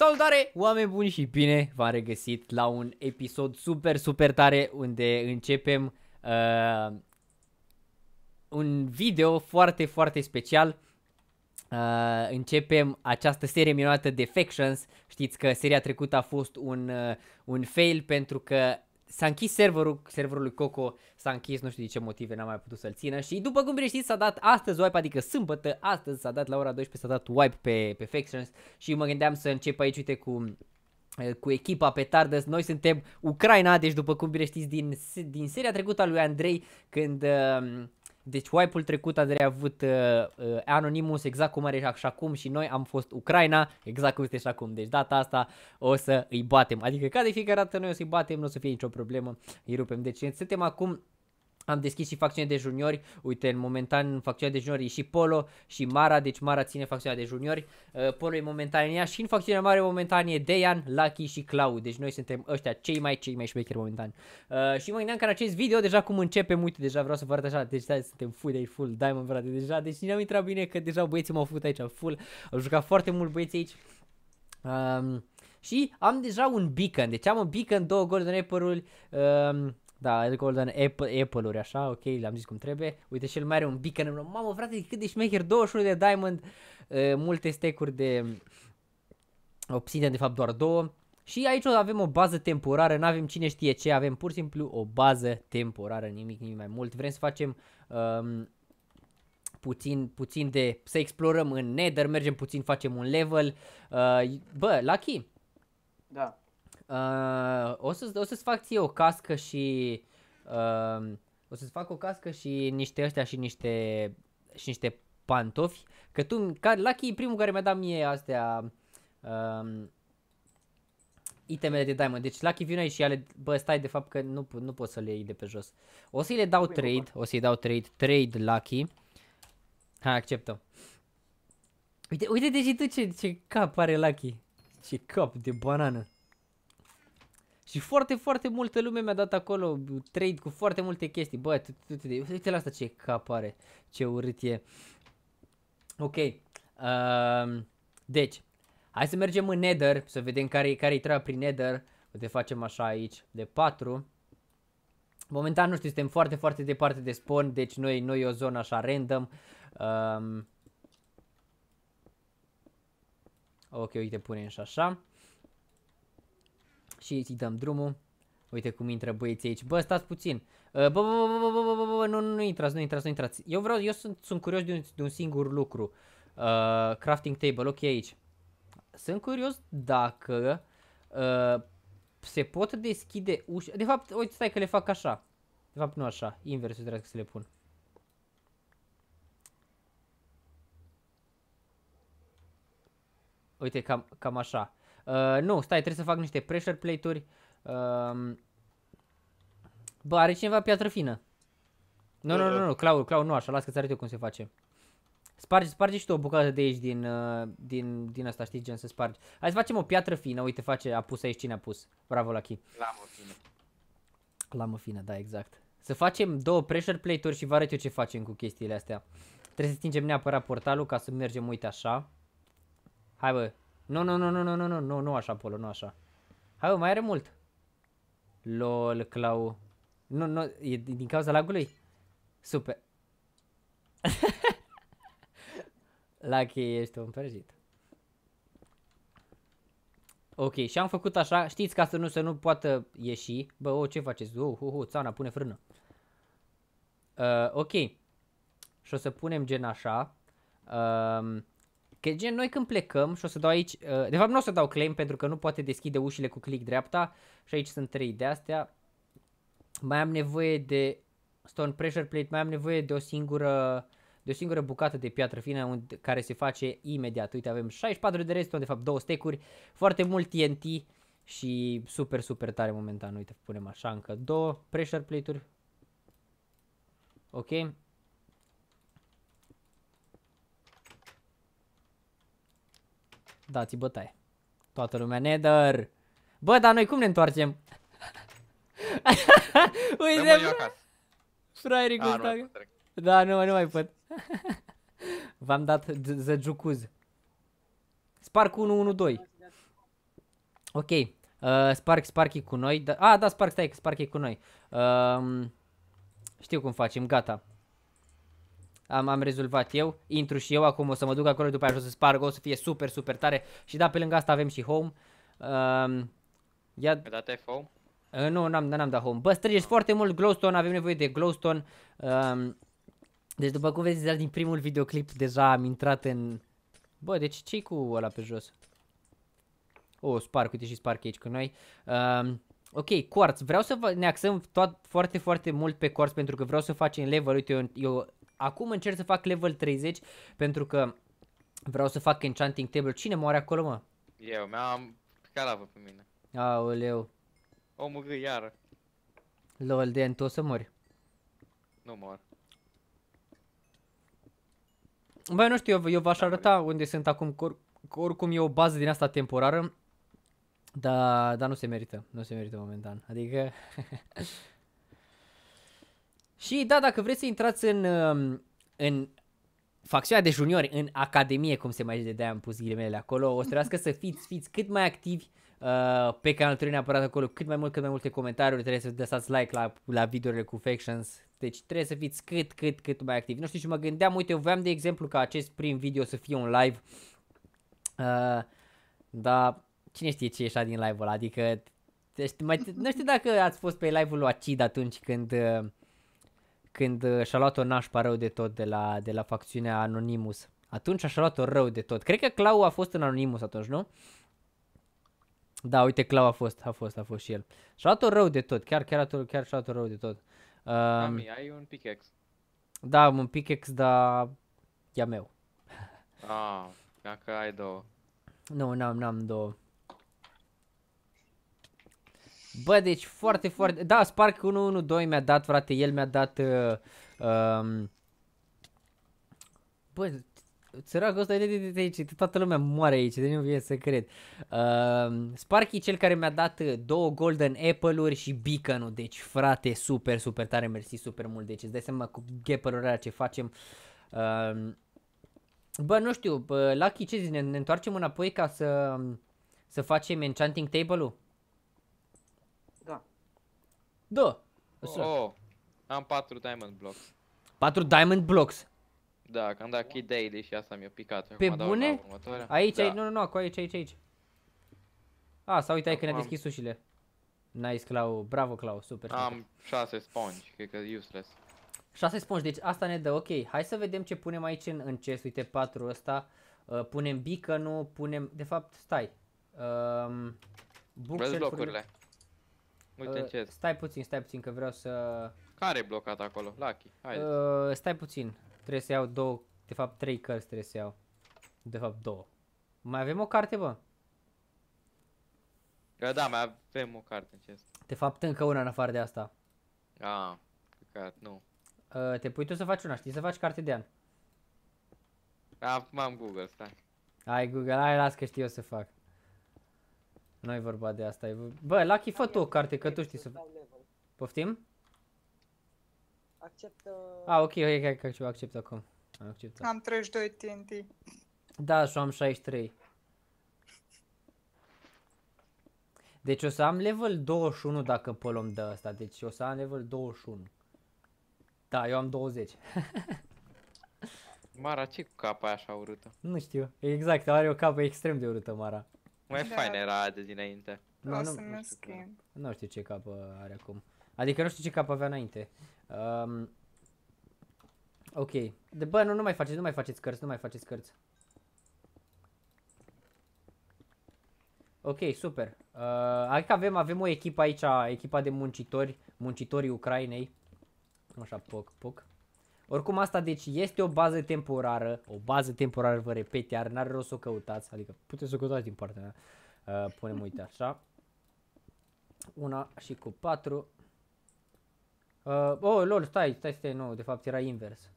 Salutare, oameni buni și bine v-am regăsit la un episod super, super tare unde începem uh, un video foarte, foarte special. Uh, începem această serie minunată de Factions. Știți că seria trecută a fost un, uh, un fail pentru că s-a închis serverul, serverul lui Coco, s-a închis, nu știu de ce motive, n-am mai putut să-l țină și după cum bine știți s-a dat astăzi wipe, adică sâmbătă, astăzi s-a dat la ora 12, s-a dat wipe pe, pe Factions și mă gândeam să încep aici, uite, cu Eh, cu echipa pe Tardes. Noi suntem Ucraina, deci după cum bine știți din, din seria trecută a lui Andrei, când... Ehm, deci wipe-ul trecut Andrei a avut uh, Anonymous exact cum are și acum și noi am fost Ucraina exact cum este și acum. Deci data asta o să îi batem. Adică ca de fiecare dată noi o să îi batem, nu o să fie nicio problemă, îi rupem. Deci suntem acum am deschis și facțiune de juniori, uite, în momentan în facțiunea de juniori e și Polo și Mara, deci Mara ține facțiunea de juniori, uh, Polo e momentan în ea și în facțiunea mare momentan e Dejan, Lucky și Cloud, deci noi suntem ăștia cei mai, cei mai șmecheri momentan. Uh, și mă gândeam că în acest video, deja cum începem, uite, deja vreau să vă arăt așa, deci da, suntem full de full diamond, frate, deja, deci ne-am intrat bine că deja băieții m-au făcut aici full, au jucat foarte mult băieții aici. Um, și am deja un beacon, deci am un beacon, două goluri de uri um, da, el o Apple, Apple-uri, așa, ok, le-am zis cum trebuie. Uite și el mai are un beacon, mamă, frate, cât de șmecher, 21 de diamond, uh, multe stack-uri de obsidian, de fapt doar două. Și aici avem o bază temporară, nu avem cine știe ce, avem pur și simplu o bază temporară, nimic, nimic mai mult. Vrem să facem um, puțin, puțin de, să explorăm în Nether, mergem puțin, facem un level. Uh, bă, Lucky, da. Uh, o, să, o să-ți fac ție o cască și... Uh, o să-ți fac o cască și niște ăștia și niște, și niște pantofi. Că tu, ca, Lucky e primul care mi-a dat mie astea... Uh, itemele de diamond. Deci Lucky vine aici și ale, bă, stai de fapt că nu, nu pot să le iei de pe jos. O să-i le dau trade, o să-i dau trade, trade Lucky. Hai, acceptă. Uite, uite deci tu ce, ce cap are Lucky. Ce cap de banană. Și foarte, foarte multă lume mi-a dat acolo trade cu foarte multe chestii. Bă, uite la asta ce cap are, ce urât e. Ok. Uh, deci, hai să mergem în Nether, să vedem care-i care treaba prin Nether. Uite, facem așa aici, de 4. Momentan, nu știu, suntem foarte, foarte departe de spawn, deci noi, noi o zonă așa random. Uh, ok, uite, punem și așa. Și îi dăm drumul. Uite cum intră băieții aici. Bă, stați puțin. Bă, bă, bă, bă, bă, bă, bă, bă, nu, nu, nu intrați, nu intrați, nu intrați. Eu vreau, eu sunt, sunt curios de un, de un singur lucru. Uh, crafting table, ok aici. Sunt curios dacă uh, se pot deschide uși. De fapt, uite, stai că le fac așa. De fapt, nu așa. Inversul trebuie să le pun. Uite, cam, cam așa. Uh, nu, stai, trebuie să fac niște pressure plate-uri. Uh, bă, are cineva piatră fină. Nu, nu, nu, nu, Clau Clau nu așa, las că-ți arăt eu cum se face. Sparge, sparge și tu o bucată de aici din, uh, din, din asta, știi, gen să spargi. Hai să facem o piatră fină, uite, face, a pus aici cine a pus. Bravo, Lucky. Lamă fină. Lamă fină, da, exact. Să facem două pressure plate-uri și vă arăt eu ce facem cu chestiile astea. Trebuie să stingem neapărat portalul ca să mergem, uite, așa. Hai, bă, nu, nu, nu, nu, nu, nu, nu, nu, nu așa, Polo, nu așa. Hai, mai are mult. Lol, Clau. Nu, nu, e din cauza lagului? Super. Lucky, ești un prăjit. Ok, și am făcut așa, știți, ca să nu să nu poată ieși. Bă, oh, ce faceți? Oh, oh, oh, țana, pune frână. Uh, ok. Și o să punem gen așa. Uh, Că gen noi când plecăm și o să dau aici, uh, de fapt nu o să dau claim pentru că nu poate deschide ușile cu click dreapta și aici sunt trei de astea. Mai am nevoie de stone pressure plate, mai am nevoie de o singură de o singură bucată de piatră fină unde, care se face imediat. Uite, avem 64 de redstone, de fapt două stecuri, foarte mult TNT și super, super tare momentan. Uite, punem așa încă două pressure plate-uri. Ok, Dați-i bătaie. Toată lumea, Nether! Bă, dar noi cum ne întoarcem? Uite, fraierii ah, cu stagă. Da, nu, nu mai pot. V-am dat jucuz. Spark 1 1 2. Ok. Uh, Spark, Spark e cu noi. Da, a, da, Spark, stai, Spark e cu noi. Uh, știu cum facem, gata am, am rezolvat eu, intru și eu, acum o să mă duc acolo, după aceea o să sparg, o să fie super, super tare. Și da, pe lângă asta avem și home. Um, ia... Dat home? Uh, nu, n-am, n-am dat home. Bă, strângeți foarte mult glowstone, avem nevoie de glowstone. Um, deci după cum vezi, din primul videoclip deja am intrat în... Bă, deci ce cu ăla pe jos? O, oh, spark, uite și spark aici cu noi. Um, ok, quartz. Vreau să ne axăm tot, foarte, foarte mult pe quartz pentru că vreau să facem level. Uite, eu, eu Acum încerc să fac level 30 pentru că vreau să fac enchanting table. Cine moare acolo, mă? Eu, mi-am calavă pe mine. Aoleu. O mă iară. Lol, de tu o să mori. Nu mor. Băi, nu știu, eu, eu v-aș arăta unde sunt acum, că oricum e o bază din asta temporară, dar, dar nu se merită, nu se merită momentan, adică... Și da, dacă vreți să intrați în, um, în facțiunea de juniori, în academie, cum se mai zice, de-aia am pus ghilimele acolo, o să trebuiască să fiți, fiți cât mai activi uh, pe canal trebuie neapărat acolo cât mai mult, cât mai multe comentarii, trebuie să lăsați like la, la videourile cu factions, deci trebuie să fiți cât, cât, cât mai activi. Nu știu și mă gândeam, uite, eu voiam de exemplu ca acest prim video să fie un live, uh, dar cine știe ce ieșa din live-ul adică, deci, mai, nu știu dacă ați fost pe live-ul lui Acid atunci când... Uh, când uh, și-a luat-o nașpa rău de tot de la, de la facțiunea Anonymous. Atunci și-a luat-o rău de tot. Cred că Clau a fost în Anonymous atunci, nu? Da, uite, Clau a fost, a fost, a fost și el. Și-a luat-o rău de tot, chiar, chiar, chiar și-a luat-o rău de tot. Um, Ami, ai un pickaxe. Da, am un pickaxe, dar e meu. Ah, dacă ai două. Nu, n-am, n-am două. Bă, deci foarte, foarte... Da, Spark 112 mi-a dat, frate, el mi-a dat... Uh, um... Bă, Săracul ăsta de, de, aici, toată lumea moare aici, de nu vine să cred. Uh, Spark e cel care mi-a dat uh, două Golden Apple-uri și beacon deci frate, super, super tare, mersi super mult. Deci îți dai seama cu gapper ce facem. Uh, bă, nu știu, bă, Lucky ce zici, ne, ne întoarcem înapoi ca să, să facem Enchanting Table-ul? Da. Oh, oh am 4 diamond blocks. 4 diamond blocks. Da, că am dat key daily și asta mi-a picat. Pe Acum bune? Aici, da. aici, nu, nu, nu, cu aici, aici, aici. A, sau uite că ne-a deschis ușile. Nice, Clau. Bravo, Clau. Super. Am 6 spongi. Cred că e useless. 6 spongi. Deci asta ne dă. Ok. Hai să vedem ce punem aici în, în chest. Uite, 4 ăsta. Uh, punem beacon-ul, punem... De fapt, stai. Um, Vezi locurile. Uite uh, ce. Stai puțin, stai puțin că vreau să... Care e blocat acolo? Lucky, haide. Uh, stai puțin, trebuie să iau două, de fapt trei cărți trebuie să iau. De fapt două. Mai avem o carte, bă? Uh, da, mai avem o carte în chest. De fapt încă una în afară de asta. Ah, căcat, nu. Uh, te pui tu să faci una, știi să faci carte de an. Acum am Google, stai. Ai Google, Ai las că știu eu să fac. Nu ai vorba de asta. Bă, Lucky, fă tu o carte, că tu știi să... Poftim? Acceptă... Uh, A, ok, ok, ok, accept acum. Am acceptat. Am 32 TNT. Da, și am 63. Deci o să am level 21 dacă polom de asta. Deci o să am level 21. Da, eu am 20. Mara, ce cu capa aia așa urâtă? Nu știu. Exact, are o capă extrem de urâtă, Mara. Mai da. fain era de dinainte. Nu, nu, nu, nu, nu știu ce cap uh, are acum. Adică nu știu ce cap avea înainte. Um, ok. De bă, nu, nu mai faceți, nu mai faceți cărți, nu mai faceți cărți. Ok, super. Uh, adică avem, avem o echipă aici, echipa de muncitori, muncitorii Ucrainei. Așa, poc, poc. Oricum asta deci este o bază temporară, o bază temporară vă repet, iar n-are rost să o căutați, adică puteți să o căutați din partea mea. Uh, punem uite așa. Una și cu patru. Uh, oh, lol, stai, stai, stai, nu, de fapt era invers.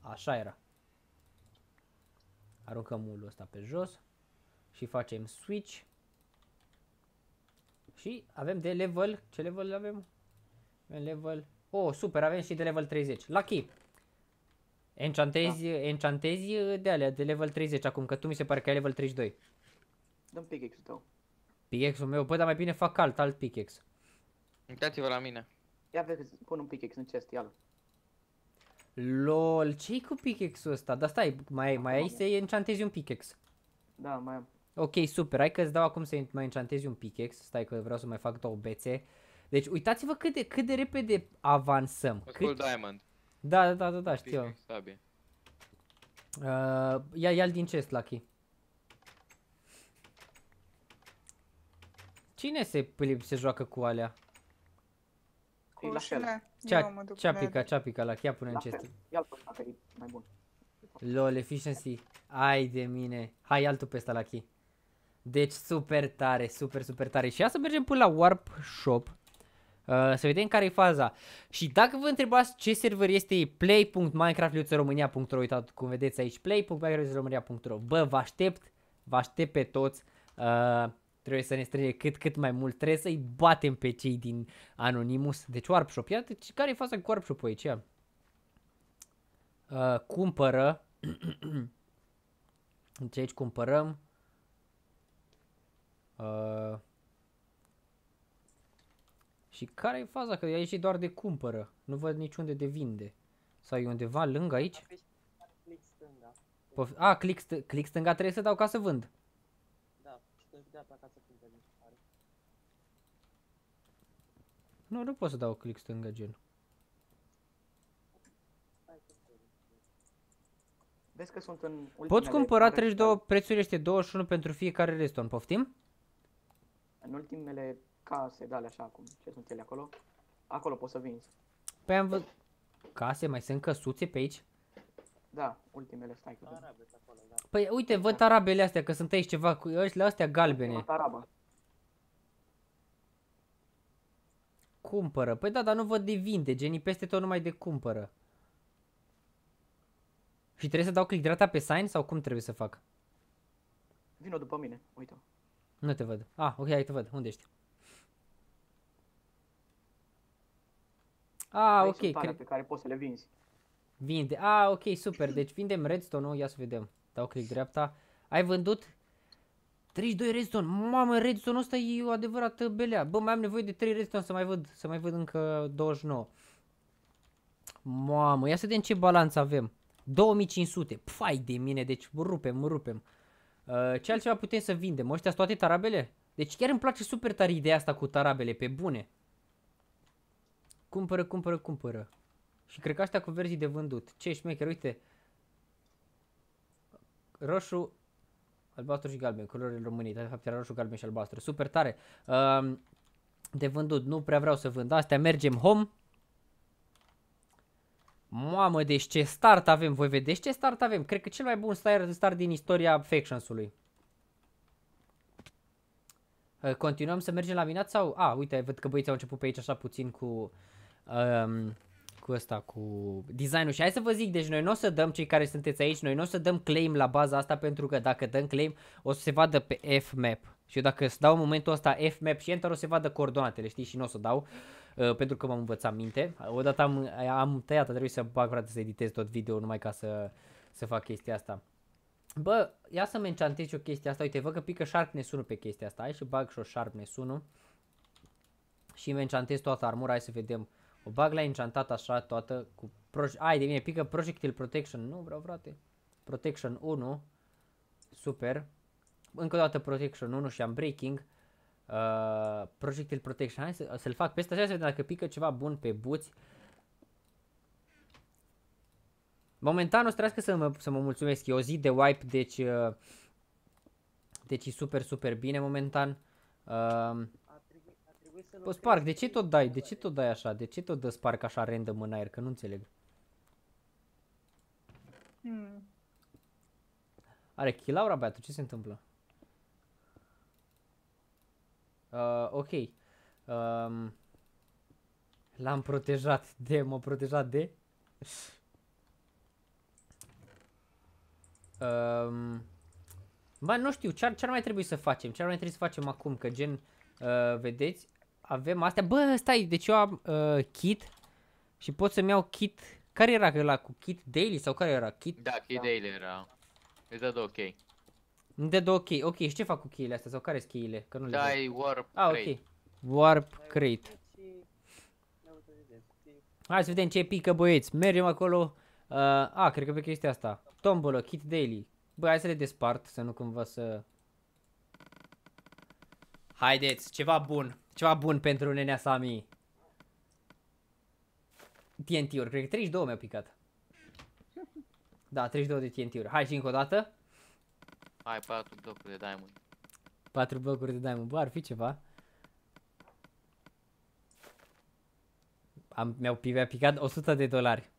Așa era. Aruncăm mulul ăsta pe jos și facem switch. Și avem de level, ce level avem? Avem level Oh, super, avem și de level 30. Lucky! Enchantezi, da. enchantezi de alea, de level 30 acum, că tu mi se pare că ai level 32. Dăm pickaxe-ul tău. Pickaxe-ul meu? Bă, dar mai bine fac alt, alt pickaxe. Uitați-vă la mine. Ia vezi, pun un pickaxe în chest, ia -l. LOL, ce-i cu pickaxe-ul ăsta? Dar stai, mai, mai ai să enchantezi un pickaxe. Da, mai am. Ok, super, hai că îți dau acum să mai enchantezi un pickaxe. Stai că vreau să mai fac două bețe. Deci uitați-vă cât de, cât de repede avansăm. Cât... Diamond. Da, da, da, da, da știu. Uh, ia, ia-l din chest, Lucky. Cine se, se joacă cu alea? Cu ușile. Cea, cea pica, a pica, Lucky, ia pune în chest. Ia-l mai bun. LOL, efficiency. Ai de mine. Hai, altul pe ăsta, Lucky. Deci super tare, super, super tare. Și ia să mergem până la Warp Shop. Uh, să vedem care e faza. Și dacă vă întrebați ce server este play.minecraft.românia.ro, uitați cum vedeți aici, play.minecraft.românia.ro, bă, vă aștept, vă aștept pe toți. Uh, trebuie să ne strângem cât cât mai mult, trebuie să-i batem pe cei din Anonymous. Deci Warpshop, iată care e faza cu Warpshop aici. Uh, cumpără, deci aici cumpărăm, uh, și care e faza? Că aici e doar de cumpără. Nu văd niciunde de vinde. Sau e undeva lângă aici? Click stânga. A, click, st click stânga trebuie să dau ca să vând. Da, ca să Nu, nu pot să dau click stânga gen. Vezi că sunt în Poți cumpăra 32 prețurile este 21 pentru fiecare reston, poftim? În ultimele case de alea așa cum, ce sunt ele acolo, acolo poți să vinzi. Păi am văzut case, mai sunt căsuțe pe aici? Da, ultimele, stai că acolo, da. Păi uite, văd tarabele astea, că sunt aici ceva cu ăștia astea galbene. Taraba. Cumpără. Păi da, dar nu văd de vinde, genii peste tot numai de cumpără. Și trebuie să dau click dreapta pe sign sau cum trebuie să fac? Vino după mine, uite -o. Nu te văd. Ah, ok, hai te văd. Unde ești? Ah, Aici ok. cre... pe care poți să le vinzi. Vinde. Ah, ok, super. Deci vindem redstone nu? Ia să vedem. Dau click dreapta. Ai vândut 32 redstone. Mamă, redstone ăsta e o adevărată belea. Bă, mai am nevoie de 3 redstone să mai văd, să mai văd încă 29. Mamă, ia să vedem ce balanță avem. 2500. Fai de mine, deci rupem, rupem. Uh, ce altceva putem să vindem? Ăștia sunt toate tarabele? Deci chiar îmi place super tare ideea asta cu tarabele, pe bune. Cumpără, cumpără, cumpără. Și cred că astea cu verzii de vândut. Ce șmecher, uite. Roșu, albastru și galben, culorile României. De fapt era roșu, galben și albastru. Super tare. Um, de vândut, nu prea vreau să vând astea. Mergem home. Mamă, deci ce start avem, voi vedeți ce start avem. Cred că cel mai bun start, din istoria Factions-ului. Ă, continuăm să mergem la minat sau... A, uite, văd că băieții au început pe aici așa puțin cu um, cu ăsta, cu designul. Și hai să vă zic, deci noi nu o să dăm, cei care sunteți aici, noi nu o să dăm claim la baza asta pentru că dacă dăm claim o să se vadă pe F Map. Și eu dacă îți dau în momentul ăsta Map și Enter o să se vadă coordonatele, știi, și nu o să dau. Uh, pentru că m-am învățat minte. Odată am, am tăiat, a trebuit să bag, frate, să editez tot video numai ca să, să fac chestia asta. Bă, ia să-mi enchantez o chestia asta. Uite, văd că pică sharpness sună pe chestia asta. Hai și bag și-o sharpness sună. Și îmi enchantez toată armura. Hai să vedem o bag la enchantat așa toată cu... Ai de mine, pică Projectile Protection. Nu vreau, frate. Protection 1. Super. Încă o dată Protection 1 și am Breaking. Uh, projectile Protection. Hai să, să-l fac peste așa să vedem dacă pică ceva bun pe buți. Momentan o să trească să mă, să mă mulțumesc. E o zi de wipe, deci... Uh, deci e super, super bine momentan. Uh, să sparg, de ce tot dai? De ce tot dai așa? De ce tot dă sparg așa random în aer? Că nu înțeleg. Hmm. Are aura băiatul, ce se întâmplă? Uh, ok. Um, L-am protejat de, m-a protejat de. Um, Bă, nu știu, ce ar, ce mai trebui să facem? Ce ar mai trebui să facem acum? Că gen, uh, vedeți, avem astea. Bă, stai, deci eu am uh, kit și pot să-mi iau kit. Care era ăla cu kit daily sau care era kit? Da, kit da. daily era. Îți dă ok. Îmi dă două chei. Ok, și ce fac cu cheile astea sau care sunt cheile? Că nu le Dai warp ah, crate. ok. Warp crate. Hai să vedem ce pică băieți. Mergem acolo. Uh, a, cred că pe chestia asta. Tombolă, kit daily. Bă, hai să le despart, să nu cumva să... Haideți, ceva bun. Ceva bun pentru nenea Sami. TNT-uri, cred că 32 mi-au picat. Da, 32 de TNT-uri. Hai și încă o dată. Hai, 4 blocuri de diamond. 4 blocuri de diamond, bă, ar fi ceva. mi-au mi picat 100 de dolari.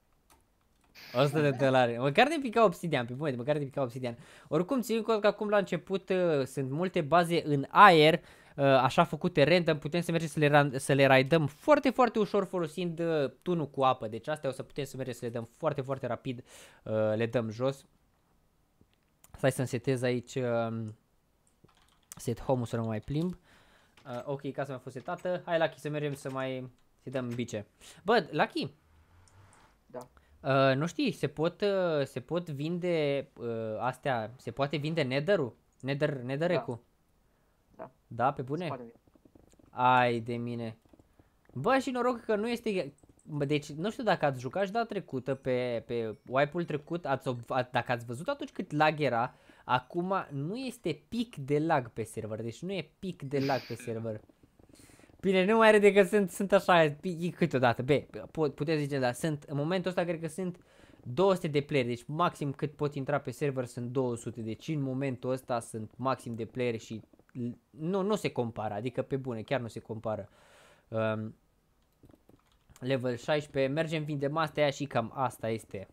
100 de dolari. Măcar ne pica obsidian, pe bune, măcar ne pica obsidian. Oricum, țin cont că acum la început uh, sunt multe baze în aer, Uh, așa făcute random, putem să mergem să le, să le raidăm foarte, foarte ușor folosind uh, tunul cu apă. Deci astea o să putem să mergem să le dăm foarte, foarte rapid, uh, le dăm jos. Stai să-mi setez aici um, set home să nu mai plimb. Ok, casa mi-a fost setată. Hai, Lucky, să mergem să mai să dăm bice. Bă, Lucky! Da. Uh, nu știi, se pot, uh, se pot vinde uh, astea, se poate vinde nether-ul, nether, nether da. Da. Da, pe bune? Ai de mine. Bă, și noroc că nu este... Deci, nu știu dacă ați jucat și da trecută, pe, pe wipe-ul trecut, ați dacă ați văzut atunci cât lag era, acum nu este pic de lag pe server, deci nu e pic de lag pe server. Bine, nu mai are decât sunt, sunt așa, câteodată, be, puteți zice, dar sunt, în momentul ăsta cred că sunt 200 de player, deci maxim cât pot intra pe server sunt 200, deci în momentul ăsta sunt maxim de player și nu, nu se compara adică pe bune, chiar nu se compara Um, level 16, mergem, vindem asta aia și cam asta este.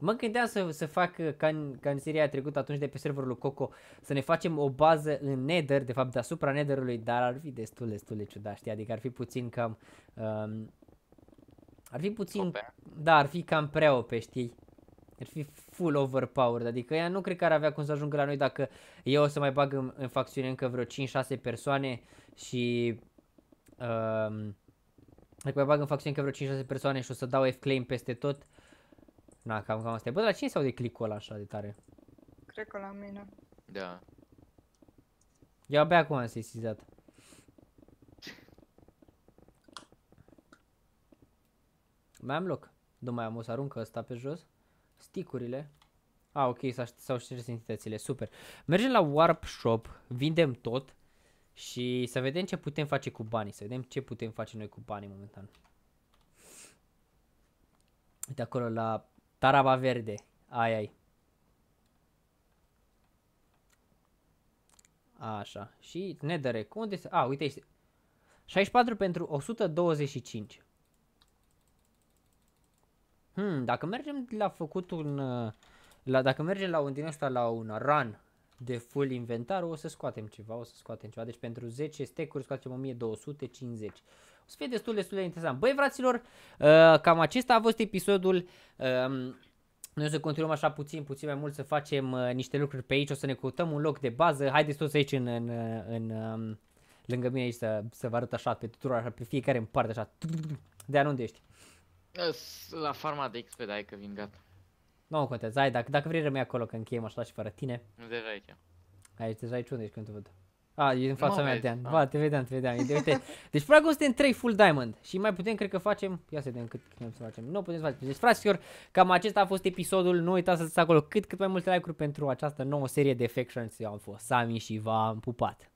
Mă gândeam să, să fac uh, ca în, ca în seria trecută atunci de pe serverul Coco să ne facem o bază în Nether, de fapt deasupra Netherului, dar ar fi destul, destul de ciudat, știi? Adică ar fi puțin cam... Um, ar fi puțin... Ope. Da, ar fi cam prea o știi? Ar fi full overpowered, adică ea nu cred că ar avea cum să ajungă la noi dacă eu o să mai bag în, în facțiune încă vreo 5-6 persoane și... Uh, dacă mai bag în facțiune încă vreo 5-6 persoane și o să dau F-claim peste tot. Na, cam, cam asta e. Bă, la cine se aude clicul ăla așa de tare? Cred că la mine. Da. Eu abia acum am sesizat. Mai am loc. Nu mai am o să aruncă ăsta pe jos sticurile. A, ah, ok, s-au șters entitățile, super. Mergem la Warp Shop, vindem tot și să vedem ce putem face cu banii, să vedem ce putem face noi cu banii momentan. Uite acolo la Taraba Verde, ai ai. Așa, și ne dă rec. Unde se... A, ah, uite, 64 pentru 125. Hmm, dacă mergem la făcut un... Uh, la, dacă mergem la un din ăsta, la un run de full inventar, o să scoatem ceva, o să scoatem ceva. Deci pentru 10 stack-uri scoatem 1250. O să fie destul, destul de interesant. Băi, fraților, uh, cam acesta a fost episodul. Uh, noi o să continuăm așa puțin, puțin mai mult să facem uh, niște lucruri pe aici, o să ne căutăm un loc de bază. Haideți toți aici în, în, în, um, lângă mine aici să, să vă arăt așa pe tuturor, așa, pe fiecare în parte, așa. De anunde ești? La farma de XP, dai că vin gata. Nu contează, Zai dacă, dacă vrei rămâi acolo, că încheiem așa și fără tine. Deja aici. Aici, deja aici unde ești când te văd? A, e în fața mea, Dean. Ba, ah. te vedeam, te vedeam. De, uite. Deci, pragul este în 3 full diamond și mai putem, cred că facem, ia să vedem cât putem să facem. Nu putem să facem. Deci, fraților, cam acesta a fost episodul. Nu uitați să stați acolo cât cât mai multe like-uri pentru această nouă serie de factions. Eu am fost Sami și v-am pupat.